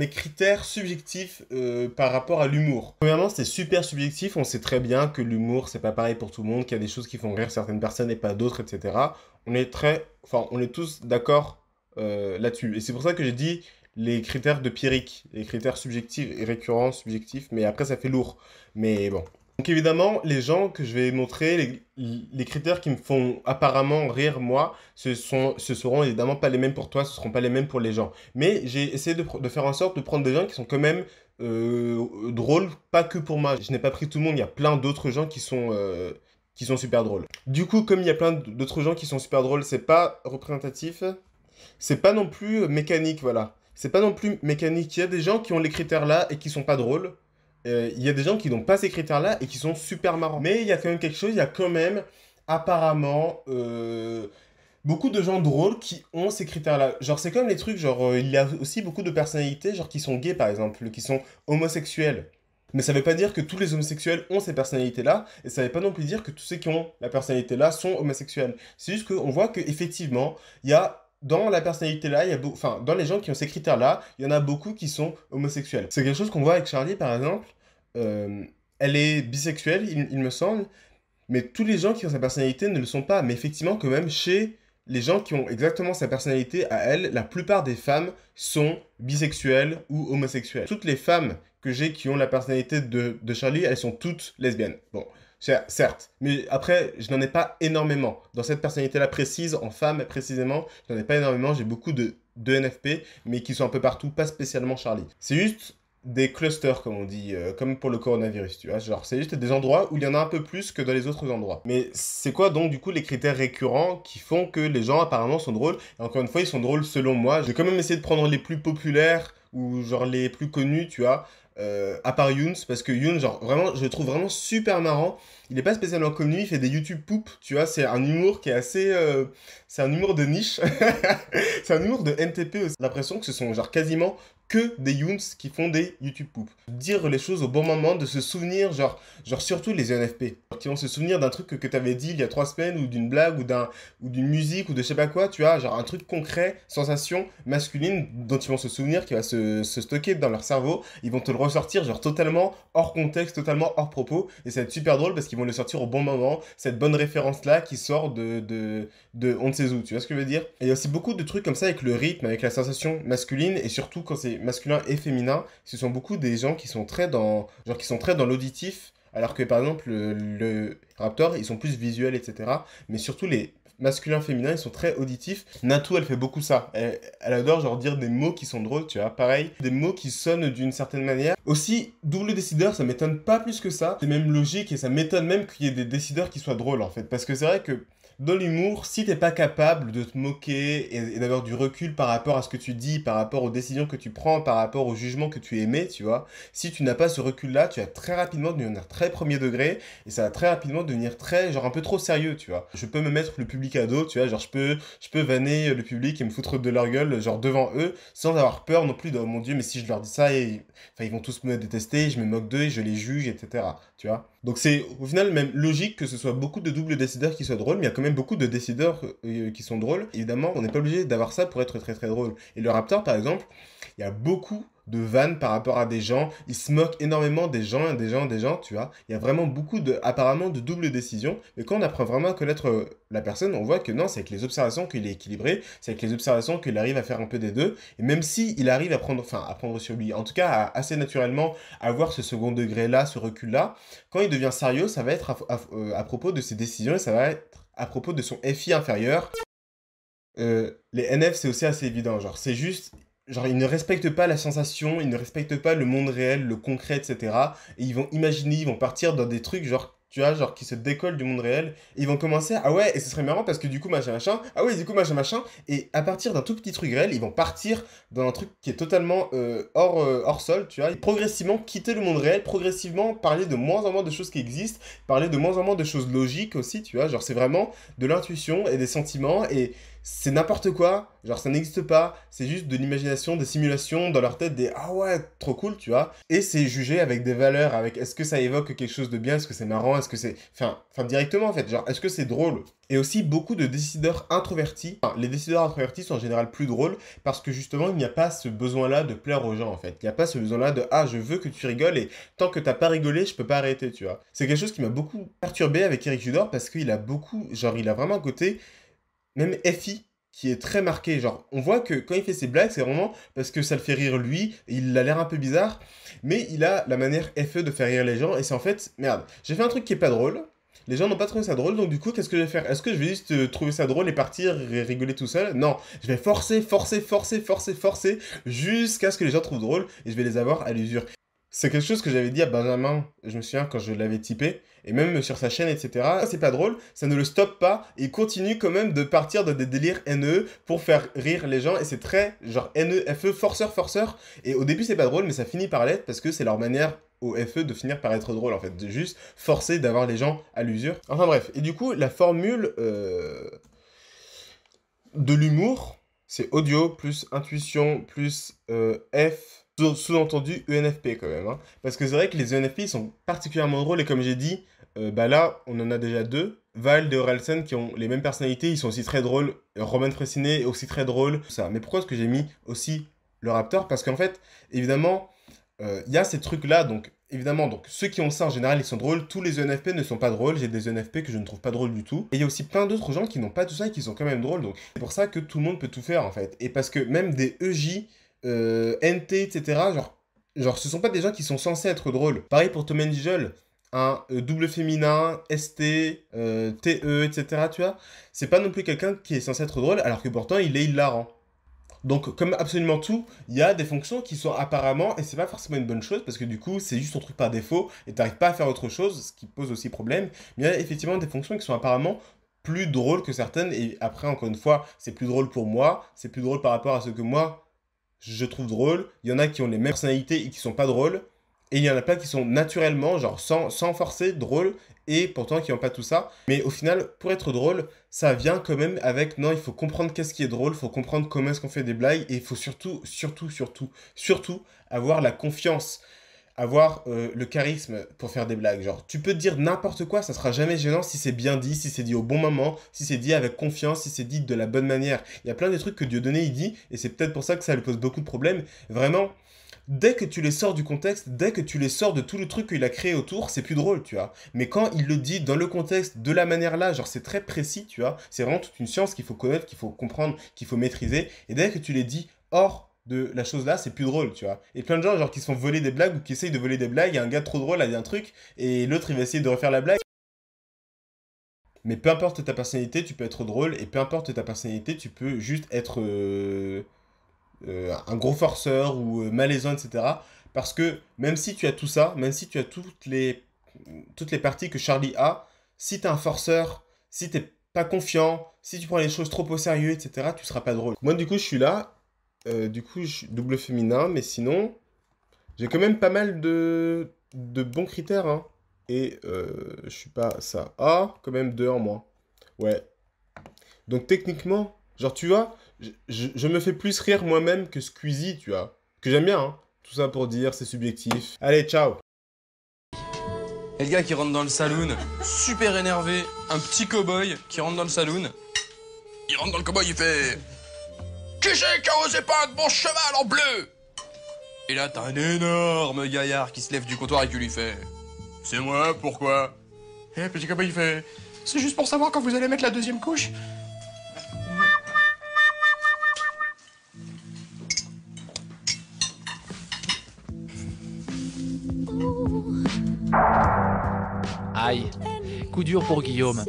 des critères subjectifs euh, par rapport à l'humour. Premièrement, c'est super subjectif. On sait très bien que l'humour, c'est pas pareil pour tout le monde, qu'il y a des choses qui font rire certaines personnes et pas d'autres, etc. On est très, enfin, on est tous d'accord euh, là-dessus. Et c'est pour ça que j'ai dit les critères de Pyrrhic, les critères subjectifs et récurrents subjectifs. Mais après, ça fait lourd. Mais bon, donc évidemment, les gens que je vais montrer, les, critères qui me font apparemment rire moi, ce, sont, seront évidemment pas les mêmes pour toi, ce seront pas les mêmes pour les gens. Mais j'ai essayé de, faire en sorte de prendre des gens qui sont quand même euh, drôles, pas que pour moi. Je n'ai pas pris tout le monde, il y a plein d'autres gens qui sont... Euh, qui sont super drôles. Du coup, comme il y a plein d'autres gens qui sont super drôles, c'est pas représentatif, c'est pas non plus mécanique, voilà. C'est pas non plus mécanique. Il y a des gens qui ont les critères là et qui sont pas drôles, euh, il y a des gens qui n'ont pas ces critères-là et qui sont super marrants. Mais il y a quand même quelque chose, il y a quand même apparemment euh, beaucoup de gens drôles qui ont ces critères-là. Genre c'est comme les trucs, genre euh, il y a aussi beaucoup de personnalités genre qui sont gays par exemple, qui sont homosexuels. Mais ça ne veut pas dire que tous les homosexuels ont ces personnalités-là, et ça ne veut pas non plus dire que tous ceux qui ont la personnalité-là sont homosexuels. C'est juste qu'on voit qu'effectivement, il y a dans la personnalité-là, il y a enfin, dans les gens qui ont ces critères-là, il y en a beaucoup qui sont homosexuels. C'est quelque chose qu'on voit avec Charlie, par exemple. Euh, elle est bisexuelle, il, me semble, mais tous les gens qui ont sa personnalité ne le sont pas. Mais effectivement, quand même, chez les gens qui ont exactement sa personnalité à elle, la plupart des femmes sont bisexuelles ou homosexuelles. Toutes les femmes que j'ai qui ont la personnalité de, de Charlie, elles sont toutes lesbiennes. Bon, Certes, mais après, je n'en ai pas énormément. Dans cette personnalité-là précise, en femme précisément, je n'en ai pas énormément. J'ai beaucoup de, de NFP, mais qui sont un peu partout, pas spécialement Charlie. C'est juste des clusters, comme on dit, euh, comme pour le coronavirus, tu vois. Genre, c'est juste des endroits où il y en a un peu plus que dans les autres endroits. Mais c'est quoi donc, du coup, les critères récurrents qui font que les gens apparemment sont drôles Et encore une fois, ils sont drôles selon moi. J'ai quand même essayé de prendre les plus populaires ou genre les plus connus, tu vois. Euh, à part Younes. parce que Younes, genre, vraiment, je le trouve vraiment super marrant. Il n'est pas spécialement connu, il fait des YouTube poop, tu vois, c'est un humour qui est assez. Euh, c'est un humour de niche. c'est un humour de NTP aussi. L'impression que ce sont, genre, quasiment que des younes qui font des YouTube poop. Dire les choses au bon moment, de se souvenir, genre, genre surtout les ENFP, qui vont se souvenir d'un truc que, tu avais dit il y a trois semaines, ou d'une blague, ou d'un ou d'une musique, ou de je sais pas quoi, tu vois, genre un truc concret, sensation masculine dont ils vont se souvenir, qui va se, stocker dans leur cerveau, ils vont te le ressortir, genre totalement hors contexte, totalement hors propos, et ça va être super drôle parce qu'ils vont le sortir au bon moment, cette bonne référence-là qui sort de, de, de on ne sait où, tu vois ce que je veux dire Et il y a aussi beaucoup de trucs comme ça avec le rythme, avec la sensation masculine, et surtout quand c'est masculin et féminin, ce sont beaucoup des gens qui sont très dans, genre qui sont très dans l'auditif, alors que par exemple le, le, Raptor, ils sont plus visuels, etc. Mais surtout les masculin, féminin, ils sont très auditifs. Natou, elle fait beaucoup ça. Elle, elle, adore genre dire des mots qui sont drôles, tu vois, pareil. Des mots qui sonnent d'une certaine manière. Aussi, double décideur, ça m'étonne pas plus que ça. C'est même logique et ça m'étonne même qu'il y ait des décideurs qui soient drôles en fait. Parce que c'est vrai que dans l'humour, si t'es pas capable de te moquer et, d'avoir du recul par rapport à ce que tu dis, par rapport aux décisions que tu prends, par rapport aux jugements que tu émets, tu vois, si tu n'as pas ce recul-là, tu vas très rapidement devenir très premier degré et ça va très rapidement devenir très, genre un peu trop sérieux, tu vois. Je peux me mettre le public cadeau tu vois, genre je peux, je peux vanner le public et me foutre de leur gueule, genre devant eux, sans avoir peur non plus de, oh mon dieu, mais si je leur dis ça, et, ils vont tous me détester, je me moque d'eux, je les juge, etc. Tu vois Donc c'est au final même logique que ce soit beaucoup de doubles décideurs qui soient drôles, mais il y a quand même beaucoup de décideurs euh, qui sont drôles. Évidemment, on n'est pas obligé d'avoir ça pour être très très drôle. Et le Raptor, par exemple, il y a beaucoup de vannes par rapport à des gens. Il se moque énormément des gens, des gens, des gens, tu vois. Il y a vraiment beaucoup de, apparemment, de doubles décisions. Mais quand on apprend vraiment à connaître euh, la personne, on voit que non, c'est avec les observations qu'il est équilibré, c'est avec les observations qu'il arrive à faire un peu des deux. Et même si il arrive à prendre, enfin, à prendre sur lui, en tout cas, assez naturellement, avoir ce second degré-là, ce recul-là, quand il devient sérieux, ça va être à, euh, propos de ses décisions et ça va être à propos de son FI inférieur. Euh, les NF, c'est aussi assez évident. Genre, c'est juste, genre ils ne respectent pas la sensation, ils ne respectent pas le monde réel, le concret, etc. Et ils vont imaginer, ils vont partir dans des trucs genre tu vois, genre qui se décollent du monde réel, ils vont commencer, ah ouais, et ce serait marrant parce que du coup, machin, machin, ah ouais, du coup, machin, machin, et à partir d'un tout petit truc réel, ils vont partir dans un truc qui est totalement euh, hors, euh, hors sol, tu vois, progressivement quitter le monde réel, progressivement parler de moins en moins de choses qui existent, parler de moins en moins de choses logiques aussi, tu vois, genre c'est vraiment de l'intuition et des sentiments, et c'est n'importe quoi, genre ça n'existe pas, c'est juste de l'imagination, des simulations dans leur tête, des ah ouais, trop cool, tu vois. Et c'est jugé avec des valeurs, avec est-ce que ça évoque quelque chose de bien, est-ce que c'est marrant, est-ce que c'est. Enfin, enfin, directement en fait, genre est-ce que c'est drôle Et aussi beaucoup de décideurs introvertis. les décideurs introvertis sont en général plus drôles parce que justement il n'y a pas ce besoin-là de plaire aux gens en fait. Il n'y a pas ce besoin-là de ah, je veux que tu rigoles et tant que t'as pas rigolé, je peux pas arrêter, tu vois. C'est quelque chose qui m'a beaucoup perturbé avec Eric Judor parce qu'il a beaucoup, genre il a vraiment un côté même FI, qui est très marqué. Genre, on voit que quand il fait ses blagues, c'est vraiment parce que ça le fait rire lui, il a l'air un peu bizarre, mais il a la manière FE de faire rire les gens, et c'est en fait, merde, j'ai fait un truc qui est pas drôle, les gens n'ont pas trouvé ça drôle, donc du coup, qu'est-ce que je vais faire Est-ce que je vais juste euh, trouver ça drôle et partir et rigoler tout seul Non, je vais forcer, forcer, forcer, forcer, forcer, jusqu'à ce que les gens trouvent drôle, et je vais les avoir à l'usure. C'est quelque chose que j'avais dit à Benjamin, je me souviens quand je l'avais typé, et même sur sa chaîne, etc. C'est pas drôle, ça ne le stoppe pas, et continue quand même de partir de des délires haineux pour faire rire les gens, et c'est très genre haineux, FE, forceur, forceur. Et au début, c'est pas drôle, mais ça finit par l'être parce que c'est leur manière au FE de finir par être drôle en fait, de juste forcer d'avoir les gens à l'usure. Enfin bref, et du coup, la formule euh, de l'humour, c'est audio plus intuition plus euh, F sous-entendu ENFP quand même. Hein. Parce que c'est vrai que les ENFP sont particulièrement drôles et comme j'ai dit, euh, bah là on en a déjà deux. Val et Oralsen qui ont les mêmes personnalités, ils sont aussi très drôles. Roman Fressinet est aussi très drôle. Ça. Mais pourquoi est-ce que j'ai mis aussi le Raptor Parce qu'en fait, évidemment, euh, il y a ces trucs-là. Donc évidemment, donc ceux qui ont ça en général ils sont drôles. Tous les ENFP ne sont pas drôles. J'ai des ENFP que je ne trouve pas drôles du tout. Et il y a aussi plein d'autres gens qui n'ont pas tout ça et qui sont quand même drôles. Donc c'est pour ça que tout le monde peut tout faire en fait. Et parce que même des EJ euh, NT, etc. Genre, genre, ce sont pas des gens qui sont censés être drôles. Pareil pour Tom and un hein, euh, double féminin, ST, euh, TE, etc. Tu vois, c'est pas non plus quelqu'un qui est censé être drôle, alors que pourtant il est hilarant. Donc, comme absolument tout, il y a des fonctions qui sont apparemment, et c'est pas forcément une bonne chose, parce que du coup, c'est juste ton truc par défaut, et n'arrives pas à faire autre chose, ce qui pose aussi problème. Mais il y a effectivement des fonctions qui sont apparemment plus drôles que certaines, et après, encore une fois, c'est plus drôle pour moi, c'est plus drôle par rapport à ce que moi, je trouve drôle, il y en a qui ont les mêmes personnalités et qui sont pas drôles, et il y en a plein qui sont naturellement, genre sans, sans forcer, drôles, et pourtant qui n'ont pas tout ça. Mais au final, pour être drôle, ça vient quand même avec, non, il faut comprendre qu'est-ce qui est drôle, il faut comprendre comment est-ce qu'on fait des blagues, et il faut surtout, surtout, surtout, surtout avoir la confiance avoir euh, le charisme pour faire des blagues. Genre, tu peux dire n'importe quoi, ça sera jamais gênant si c'est bien dit, si c'est dit au bon moment, si c'est dit avec confiance, si c'est dit de la bonne manière. Il y a plein de trucs que Dieu Donné, il dit, et c'est peut-être pour ça que ça lui pose beaucoup de problèmes. Vraiment, dès que tu les sors du contexte, dès que tu les sors de tout le truc qu'il a créé autour, c'est plus drôle, tu vois. Mais quand il le dit dans le contexte, de la manière là, genre c'est très précis, tu vois. C'est vraiment toute une science qu'il faut connaître, qu'il faut comprendre, qu'il faut maîtriser. Et dès que tu les dis hors de la chose là, c'est plus drôle, tu vois. Et plein de gens, genre, qui se font voler des blagues ou qui essayent de voler des blagues, il y a un gars trop drôle a dit un truc, et l'autre, il va essayer de refaire la blague. Mais peu importe ta personnalité, tu peux être drôle, et peu importe ta personnalité, tu peux juste être euh, euh, un gros forceur ou euh, malaisant, etc. Parce que même si tu as tout ça, même si tu as toutes les, toutes les parties que Charlie a, si t'es un forceur, si t'es pas confiant, si tu prends les choses trop au sérieux, etc., tu seras pas drôle. Moi, du coup, je suis là euh, du coup, je, double féminin, mais sinon, j'ai quand même pas mal de, de bons critères. Hein. Et euh, je suis pas ça. Ah, quand même deux en moins. Ouais. Donc techniquement, genre tu vois, je, me fais plus rire moi-même que Squeezie, tu vois. Que j'aime bien, hein. Tout ça pour dire, c'est subjectif. Allez, ciao et le gars qui rentre dans le saloon, super énervé, un petit cow-boy qui rentre dans le saloon. Il rentre dans le cowboy il fait qui j'ai qui a osé peindre mon cheval en bleu Et là, un énorme gaillard qui se lève du comptoir et qui lui fait C'est moi, pourquoi Eh, petit copain, il fait C'est juste pour savoir quand vous allez mettre la deuxième couche. Aïe, coup dur pour Guillaume.